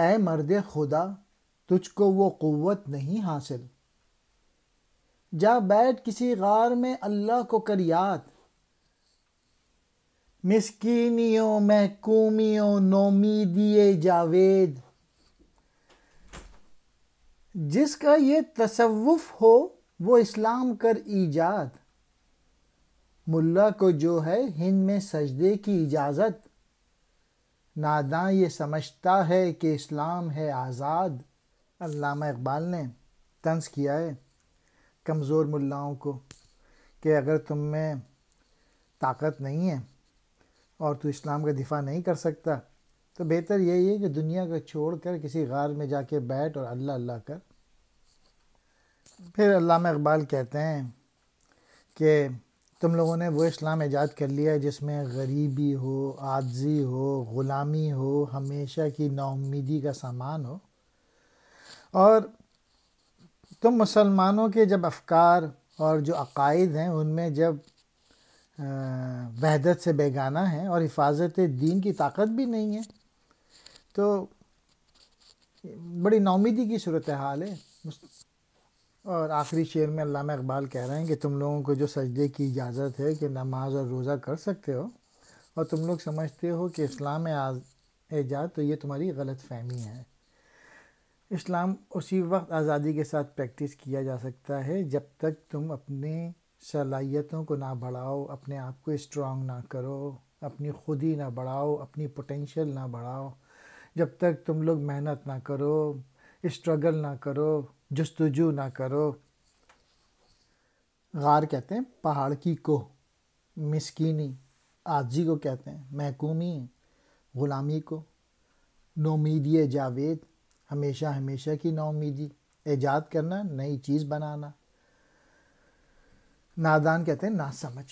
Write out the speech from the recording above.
ए मर्द खुदा तुझको वो क़ुत नहीं हासिल जा बैठ किसी गार में अल्लाह को कर याद मिसकीनियों महकूमियों नोमीदिए जावेद जिसका ये तसवुफ़ हो वो इस्लाम कर ईजाद मुल्ला को जो है हिंद में सजदे की इजाज़त नादा ये समझता है कि इस्लाम है आज़ाद अल्लामा इकबाल ने तंज किया है कमज़ोर मुल्लाओं को कि अगर तुम में ताकत नहीं है और तू इस्लाम का दिफा नहीं कर सकता तो बेहतर यही है कि दुनिया को छोड़ कर किसी गार में जाके बैठ और अल्लाह अल्लाह कर फिर अल्लाह इकबाल कहते हैं कि तुम लोगों ने वो इस्लाम ईजाद कर लिया है जिसमें गरीबी हो आजी हो ग़ुलामी हो हमेशा की नाउमीदी का सामान हो और तुम मुसलमानों के जब अफकार और जो अकायद हैं उनमें जब वहदत से बेगाना है और हिफाजत दीन की ताकत भी नहीं है तो बड़ी नौमीदी की सूरत हाल है और आखिरी शेर में अल्लाह इकबाल कह रहे हैं कि तुम लोगों को जो सजदे की इजाज़त है कि नमाज और रोज़ा कर सकते हो और तुम लोग समझते हो कि इस्लाम एजाद तो ये तुम्हारी गलत फहमी है इस्लाम उसी वक्त आज़ादी के साथ प्रैक्टिस किया जा सकता है जब तक तुम अपने सलाहियतों को ना बढ़ाओ अपने आप को स्ट्रॉन्ग ना करो अपनी खुदी ना बढ़ाओ अपनी पोटेंशियल ना बढ़ाओ जब तक तुम लोग मेहनत ना करो स्ट्रगल ना करो जस्तजू ना करो गार कहते हैं पहाड़ की कोह मिसकीनी आजी को कहते हैं महकूमी ग़ुलामी को नोमीदी जावेद हमेशा हमेशा की नोमीदी ईजाद करना नई चीज़ बनाना नादान कहते हैं ना समझ